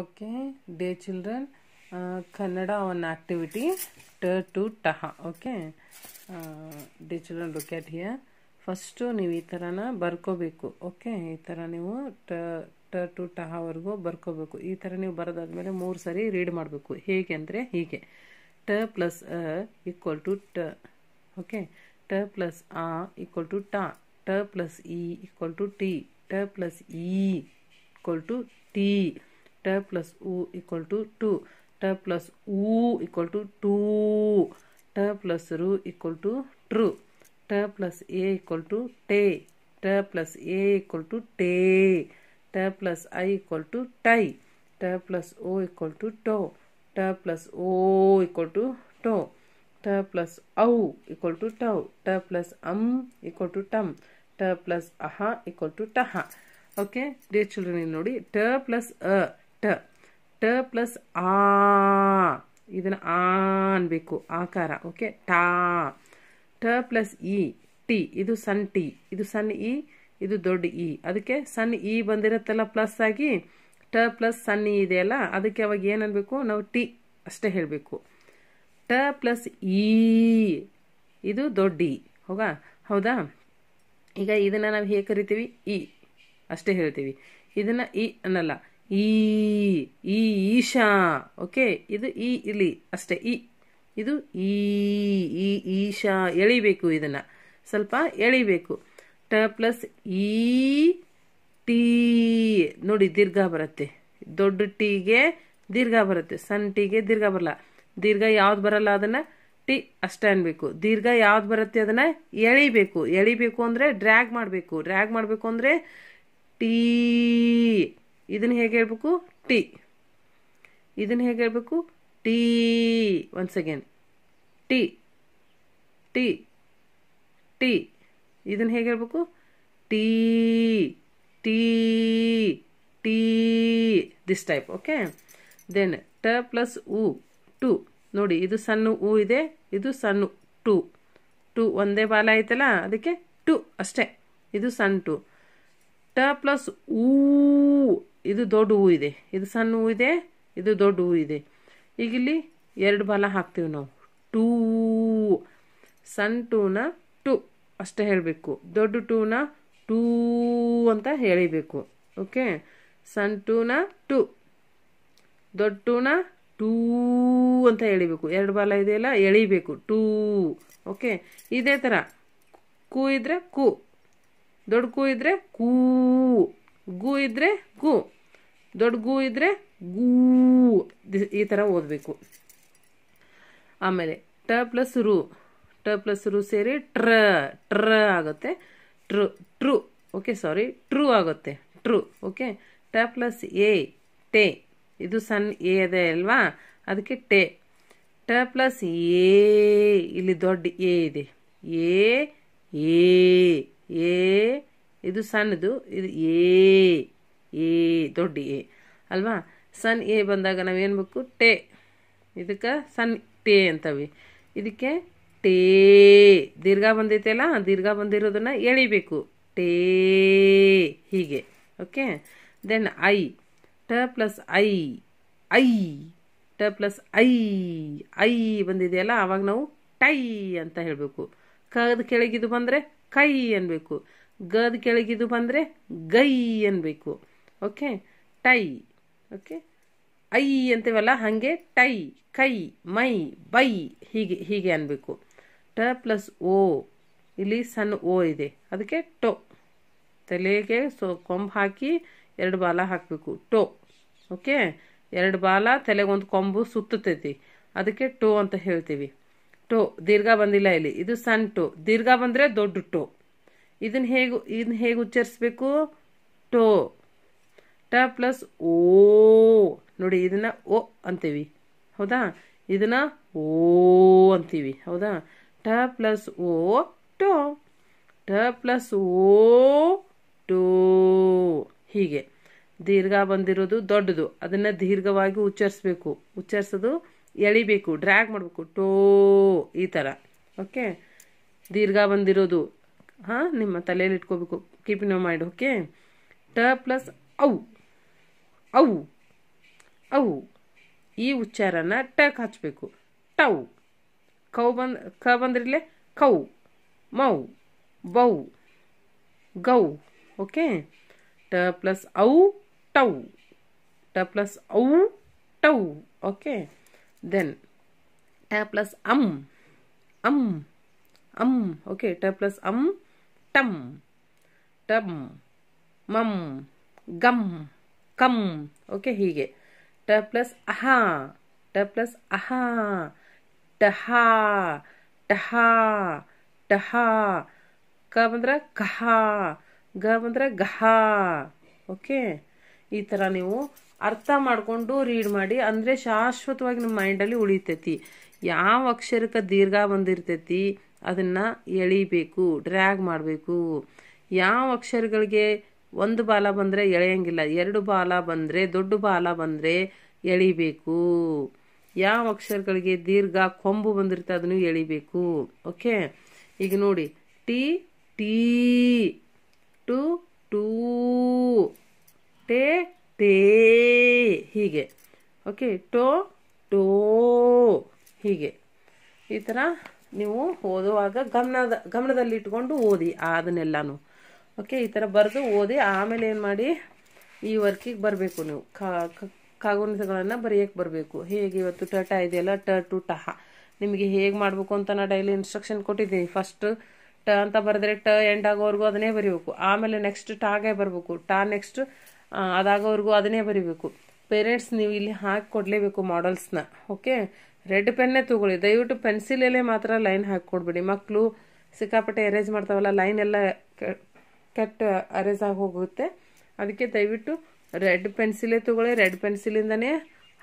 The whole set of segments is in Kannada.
okay dear children Kannada one activity ಟರ್ ಟು ಟಹ okay dear children dear here first uh, uh, ನೀವು ಈ ಥರನ ಬರ್ಕೋಬೇಕು ಓಕೆ ಈ ಥರ ನೀವು ಟ ಟ ಟು ಟಹವರೆಗೂ ಬರ್ಕೋಬೇಕು ಈ ಥರ ನೀವು ಬರೋದಾದ್ಮೇಲೆ ಮೂರು ಸರಿ ರೀಡ್ ಮಾಡಬೇಕು ಹೇಗೆ ಅಂದರೆ ಹೀಗೆ ಟ ಪ್ಲಸ್ ಅ ಈಕ್ವಲ್ ಟು ಟ ಓಕೆ ಟ ಪ್ಲಸ್ ಆ ಈಕ್ವಲ್ ಟು ಟ ಟ ಪ್ಲಸ್ ಇ ಈಕ್ವಲ್ ಟು ಟಿ ಟ ಪ್ಲಸ್ ಇ ಈಕ್ವಲ್ ಟು ಟಿ ट प्लस ऊ इक्वल टू टू ट प्लस ऊ इक्वल टू टू ट प्लस रू इक्वल टू ट्रू ट प्लस ए इक्वल टू टे ट प्लस ए इक्वल टू टे ट प्लस आई इक्वल टू टाई ट प्लस ओ इक्वल टू टो ट प्लस ओ इक्वल टू टो ट प्लस औ इक्वल टू टौ ट प्लस अम इक्वल टू टम ट ಪ್ಲಸ್ ಅಹ ಈಕ್ವಲ್ ಟು ಟಹ ಓಕೆ ಡಿಯರ್ ಚಿಲ್ಡ್ರನ್ ಇಲ್ಲಿ ನೋಡಿ ಟ ಪ್ಲಸ್ ಅ ಟ ಟ ಪ್ಲಸ್ ಆ ಇದನ್ನ ಆ ಅನ್ಬೇಕು ಆಕಾರ ಓಕೆ ಟಾ ಟ ಪ್ಲಸ್ ಇ ಟಿ ಇದು ಸನ್ ಟಿ ಇದು ಸನ್ ಇ ಇದು ದೊಡ್ಡ ಇ ಅದಕ್ಕೆ ಸನ್ ಇ ಬಂದಿರತ್ತಲ್ಲ ಪ್ಲಸ್ ಆಗಿ ಟ ಪ್ಲಸ್ ಸಣ್ಣ ಇ ಇದೆಯಲ್ಲ ಅದಕ್ಕೆ ಅವಾಗ ಏನ್ ಅನ್ಬೇಕು ನಾವು ಟಿ ಅಷ್ಟೇ ಹೇಳಬೇಕು ಟ ಪ್ಲಸ್ ಇ ಇದು ದೊಡ್ಡ ಇ ಹೋಗಾ ಹೌದಾ ಈಗ ಇದನ್ನ ನಾವು ಹೇಗೆ ಕರಿತೀವಿ ಇ ಅಷ್ಟೇ ಹೇಳ್ತೀವಿ ಇದನ್ನ ಇ ಅನ್ನಲ್ಲ ಈ ಈ ಈಶಾ ಓಕೆ ಇದು ಈ ಇಲ್ಲಿ ಅಷ್ಟೇ ಈ ಇದು ಈ ಈ ಈಶಾ ಎಳಿಬೇಕು ಇದನ್ನ ಸ್ವಲ್ಪ ಎಳಿಬೇಕು ಟ ಪ್ಲಸ್ ಈ ಟೀ ನೋಡಿ ದೀರ್ಘ ಬರುತ್ತೆ ದೊಡ್ಡ ಟೀಗೆ ದೀರ್ಘ ಬರುತ್ತೆ ಸಣ್ಣ ಟಿಗೆ ದೀರ್ಘ ಬರಲ್ಲ ದೀರ್ಘ ಯಾವ್ದು ಬರಲ್ಲ ಅದನ್ನ ಟಿ ಅಷ್ಟೇ ಅನ್ಬೇಕು ದೀರ್ಘ ಯಾವ್ದು ಬರುತ್ತೆ ಅದನ್ನ ಎಳಿಬೇಕು ಎಳಿಬೇಕು ಅಂದ್ರೆ ಡ್ರ್ಯಾಗ್ ಮಾಡಬೇಕು ಡ್ರ್ಯಾಗ್ ಮಾಡಬೇಕು ಅಂದ್ರೆ ಟೀ ಇದನ್ನು ಹೇಗೆ ಹೇಳ್ಬೇಕು ಟಿ ಇದನ್ನು ಹೇಗೆ ಹೇಳ್ಬೇಕು ಟಿ ಒನ್ಸ್ ಅಗೇನ್ ಟಿ ಟಿ ಟಿ ಇದನ್ನು ಹೇಗೆ ಹೇಳ್ಬೇಕು ಟಿ ಟಿ ಟಿ ದಿಸ್ ಟೈಪ್ ಓಕೆ ದೆನ್ ಟ ಪ್ಲಸ್ ಉ ಟು ನೋಡಿ ಇದು ಸಣ್ಣ ಉ ಇದೆ ಇದು ಸಣ್ಣ ಟು ಟು ಒಂದೇ ಬಾಲ ಐತಲ್ಲ ಅದಕ್ಕೆ ಟು ಅಷ್ಟೇ ಇದು ಸಣ್ಣ ಟು ಟ ಪ್ಲಸ್ ಊ ಇದು ದೊಡ್ಡ ಹೂ ಇದೆ ಇದು ಸಣ್ಣ ಹೂ ಇದೆ ಇದು ದೊಡ್ಡ ಹೂ ಇದೆ ಈಗ ಇಲ್ಲಿ ಎರಡು ಬಾಲ ಹಾಕ್ತೀವಿ ನಾವು ಟೂ ಸಣ್ಣ ಟೂನ ಟು ಅಷ್ಟೇ ಹೇಳಬೇಕು ದೊಡ್ಡ ಟೂನ ಟೂ ಅಂತ ಹೇಳಿಬೇಕು ಓಕೆ ಸಣ್ಣ ಟೂನ ಟು ದೊಡ್ಡ ಟೂನ ಟೂ ಅಂತ ಎಳಿಬೇಕು ಎರಡು ಬಾಲ ಇದೆಯಲ್ಲ ಎಳಿಬೇಕು ಟೂ ಓಕೆ ಇದೇ ಥರ ಕೂ ಇದ್ದರೆ ಕೂ ದೊಡ್ಡ ಕೂ ಇದ್ರೆ ಕೂ ಗು ಇದ್ರೆ ಗು ದೊಡ್ಡ ಗು ಇದ್ರೆ ಗೂ ಈ ಥರ ಓದಬೇಕು ಆಮೇಲೆ ಟ ಪ್ಲಸ್ ರು ಟ ಪ್ಲಸ್ ರು ಸೇರಿ ಟ್ರ ಟ್ರ ಆಗುತ್ತೆ ಟ್ರು ಟ್ರು ಓಕೆ ಸಾರಿ ಟ್ರೂ ಆಗುತ್ತೆ ಟ್ರೂ ಓಕೆ ಟ ಪ್ಲಸ್ ಎ ಟೆ ಇದು ಸನ್ ಎ ಇದೆ ಅಲ್ವಾ ಅದಕ್ಕೆ ಟೆ ಟ ಪ್ಲಸ್ ಎ ಇಲ್ಲಿ ದೊಡ್ಡ ಎ ಇದೆ ಎ ಎ ಇದು ಸಣ್ಣದು ಇದು ಎ ಎ ದೊಡ್ಡ ಎ ಅಲ್ವಾ ಸನ್ ಎ ಬಂದಾಗ ನಾವೇನು ಬೇಕು ಟೇ ಇದಕ್ಕೆ ಸನ್ ಟೇ ಅಂತವಿ ಇದಕ್ಕೆ ಟೇ ದೀರ್ಘ ಅಲ್ಲ ದೀರ್ಘ ಬಂದಿರೋದನ್ನು ಎಳಿಬೇಕು ಟೇ ಹೀಗೆ ಓಕೆ ದೆನ್ ಐ ಟ ಪ್ಲಸ್ ಐ ಐ ಟ ಪ್ಲಸ್ ಐ ಐ ಬಂದಿದೆಯಲ್ಲ ಆವಾಗ ನಾವು ಟೈ ಅಂತ ಹೇಳಬೇಕು ಕದ ಕೆಳಗಿದು ಬಂದರೆ ಕೈ ಅನ್ಬೇಕು ಗದ ಕೆಳಗಿದು ಬಂದರೆ ಗೈ ಅನ್ಬೇಕು ಓಕೆ ಟೈ ಓಕೆ ಐ ಅಂತೀವಲ್ಲ ಹಾಗೆ ಟೈ ಕೈ ಮೈ ಬೈ ಹೀಗೆ ಹೀಗೆ ಅನ್ಬೇಕು ಟ ಪ್ಲಸ್ ಓ ಇಲ್ಲಿ ಸಣ್ಣ ಓ ಇದೆ ಅದಕ್ಕೆ ಟೊ ತಲೆಗೆ ಸೊ ಕೊಂಬು ಹಾಕಿ ಎರಡು ಬಾಲ ಹಾಕಬೇಕು ಟೊ ಓಕೆ ಎರಡು ಬಾಲ ತಲೆಗೊಂದು ಕೊಂಬು ಸುತ್ತತೈತಿ ಅದಕ್ಕೆ ಟೋ ಅಂತ ಹೇಳ್ತೀವಿ ಟೋ ದೀರ್ಘ ಬಂದಿಲ್ಲ ಇಲ್ಲಿ ಇದು ಸಣ್ಣ ಟೊ ದೀರ್ಘ ಬಂದರೆ ದೊಡ್ಡ ಟೊ ಇದನ್ನು ಹೇಗೆ ಇದನ್ನ ಹೇಗೆ ಉಚ್ಚರಿಸ್ಬೇಕು ಟೋ ಟ ಪ್ಲಸ್ ಓ ನೋಡಿ ಇದನ್ನು ಓ ಅಂತೀವಿ ಹೌದಾ ಇದನ್ನು ಓ ಅಂತೀವಿ ಹೌದಾ ಟ ಪ್ಲಸ್ ಓ ಟೋ ಟ ಪ್ಲಸ್ ಓ ಟೋ ಹೀಗೆ ದೀರ್ಘ ಬಂದಿರೋದು ದೊಡ್ಡದು ಅದನ್ನು ದೀರ್ಘವಾಗಿ ಉಚ್ಚರಿಸ್ಬೇಕು ಉಚ್ಚರಿಸೋದು ಎಳಿಬೇಕು ಡ್ರ್ಯಾಗ್ ಮಾಡಬೇಕು ಟೋ ಈ ಥರ ಓಕೆ ದೀರ್ಘ ಬಂದಿರೋದು ಹಾಂ ನಿಮ್ಮ ತಲೆಯಲ್ಲಿ ಇಟ್ಕೋಬೇಕು ಕೀಪ್ ನೋ ಮೈಂಡ್ ಓಕೆ ಟ ಪ್ಲಸ್ ಔ ಔ ಔ ಈ ಉಚ್ಚಾರನ ಟಕ್ ಹಚ್ಚಬೇಕು ಟೌ ಕೌ ಬಂದ್ ಕ ಬಂದ್ರಿಲೆ ಕೌ ಮೌ ಬೌ ಗೌ ಓಕೆ ಟ ಪ್ಲಸ್ ಔ ಟೌ ಟ ಪ್ಲಸ್ ಔ ಟೌ ಓಕೆ ದೆನ್ ಟ ಪ್ಲಸ್ ಅಮ್ ಅಮ್ ಅಮ್ ಓಕೆ ಟ ಪ್ಲಸ್ ಅಮ್ ಟಮ್ ಟಮ್ ಮಮ್ ಗಮ್ ಕಮ್ ಓಕೆ ಹೀಗೆ ಟ ಪ್ಲಸ್ ಅಹ ಟ ಪ್ಲಸ್ ಅಹ ಟಹಾ ಟಹಾ ಟಹಾ ಕ ಬಂದ್ರೆ ಕಹ ಗ ಬಂದ್ರೆ ಗಹ ಓಕೆ ಈ ಥರ ನೀವು ಅರ್ಥ ಮಾಡಿಕೊಂಡು ರೀಡ್ ಮಾಡಿ ಅಂದರೆ ಶಾಶ್ವತವಾಗಿ ನಿಮ್ಮ ಮೈಂಡಲ್ಲಿ ಉಳಿತೈತಿ ಯಾವ ಅಕ್ಷರಕ್ಕೆ ದೀರ್ಘ ಬಂದಿರ್ತೈತಿ ಅದನ್ನು ಎಳಿಬೇಕು ಡ್ರ್ಯಾಗ್ ಮಾಡಬೇಕು ಯಾವ ಅಕ್ಷರಗಳಿಗೆ ಒಂದು ಬಾಲ ಬಂದರೆ ಎಳೆಯಂಗಿಲ್ಲ ಎರಡು ಬಾಲ ಬಂದರೆ ದೊಡ್ಡ ಬಾಲ ಬಂದರೆ ಎಳಿಬೇಕು ಯಾವ ಅಕ್ಷರಗಳಿಗೆ ದೀರ್ಘ ಕೊಂಬು ಬಂದಿರುತ್ತೆ ಅದನ್ನು ಎಳಿಬೇಕು ಓಕೆ ಈಗ ನೋಡಿ ಟಿ ಟೀ ಟು ಟೂ ಟೇ ಟೇ ಹೀಗೆ ಓಕೆ ಟೋ ಟೋ ಹೀಗೆ ಈ ಥರ ನೀವು ಓದುವಾಗ ಗಮನದ ಇಟ್ಕೊಂಡು ಓದಿ ಅದನ್ನೆಲ್ಲಾನು ಓಕೆ ಈ ಥರ ಬರೆದು ಓದಿ ಆಮೇಲೆ ಏನು ಮಾಡಿ ಈ ವರ್ಕಿಗೆ ಬರಬೇಕು ನೀವು ಕಾಗುಣಿತಗಳನ್ನು ಬರೆಯೋಕ್ಕೆ ಬರಬೇಕು ಹೇಗೆ ಇವತ್ತು ಟ ಇದೆಯಲ್ಲ ಟ ಟು ಟಹ ನಿಮಗೆ ಹೇಗೆ ಮಾಡಬೇಕು ಅಂತ ನಾನು ಡೈಲಿ ಇನ್ಸ್ಟ್ರಕ್ಷನ್ ಕೊಟ್ಟಿದ್ದೀನಿ ಫಸ್ಟ್ ಟ ಅಂತ ಬರೆದ್ರೆ ಟ ಎಂಡ್ ಆಗೋವರೆಗೂ ಅದನ್ನೇ ಬರೀಬೇಕು ಆಮೇಲೆ ನೆಕ್ಸ್ಟ್ ಟಾಗೆ ಬರಬೇಕು ಟಾ ನೆಕ್ಸ್ಟ್ ಅದಾಗೋವರೆಗೂ ಅದನ್ನೇ ಬರೀಬೇಕು ಪೇರೆಂಟ್ಸ್ ನೀವು ಇಲ್ಲಿ ಹಾಕಿ ಕೊಡಲೇಬೇಕು ಮಾಡಲ್ಸ್ನ ಓಕೆ ರೆಡ್ ಪೆನ್ನೇ ತೊಗೊಳ್ಳಿ ದಯವಿಟ್ಟು ಪೆನ್ಸಿಲಲ್ಲೇ ಮಾತ್ರ ಲೈನ್ ಹಾಕಿಕೊಡ್ಬೇಡಿ ಮಕ್ಕಳು ಸಿಕ್ಕಾಪಟ್ಟೆ ಅರೇಂಜ್ ಮಾಡ್ತಾವಲ್ಲ ಲೈನ್ ಎಲ್ಲ ಕೆಟ್ಟ ಅರೇಜ್ ಆಗಿ ಹೋಗುತ್ತೆ ಅದಕ್ಕೆ ದಯವಿಟ್ಟು ರೆಡ್ ಪೆನ್ಸಿಲೇ ತೊಗೊಳ್ಳಿ ರೆಡ್ ಪೆನ್ಸಿಲಿಂದನೇ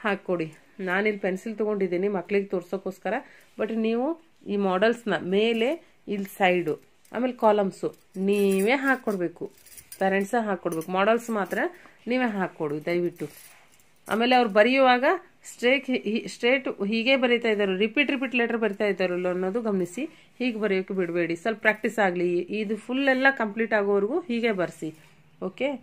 ಹಾಕಿಕೊಡಿ ನಾನಿಲ್ಲಿ ಪೆನ್ಸಿಲ್ ತೊಗೊಂಡಿದ್ದೀನಿ ಮಕ್ಕಳಿಗೆ ತೋರ್ಸೋಕ್ಕೋಸ್ಕರ ಬಟ್ ನೀವು ಈ ಮಾಡಲ್ಸ್ನ ಮೇಲೆ ಇಲ್ಲಿ ಸೈಡು ಆಮೇಲೆ ಕಾಲಮ್ಸು ನೀವೇ ಹಾಕ್ಕೊಡ್ಬೇಕು ಪೇರೆಂಟ್ಸ ಹಾಕ್ಕೊಡ್ಬೇಕು ಮಾಡಲ್ಸ್ ಮಾತ್ರ ನೀವೇ ಹಾಕ್ಕೊಡಿ ದಯವಿಟ್ಟು ಆಮೇಲೆ ಅವ್ರು ಬರೆಯುವಾಗ ಸ್ಟ್ರೇಟ್ ಸ್ಟ್ರೇಟ್ ಹೀಗೆ ಬರೀತಾ ಇದ್ದಾರೆ ರಿಪೀಟ್ ರಿಪೀಟ್ ಲೆಟರ್ ಬರಿತಾ ಇದ್ದಾರಲ್ಲ ಅನ್ನೋದು ಗಮನಿಸಿ ಹೀಗೆ ಬರೆಯೋಕೆ ಬಿಡಬೇಡಿ ಸ್ವಲ್ಪ ಪ್ರಾಕ್ಟೀಸ್ ಆಗಲಿ ಇದು ಫುಲ್ ಎಲ್ಲ ಕಂಪ್ಲೀಟ್ ಆಗೋವರೆಗೂ ಹೀಗೆ ಬರೆಸಿ ಓಕೆ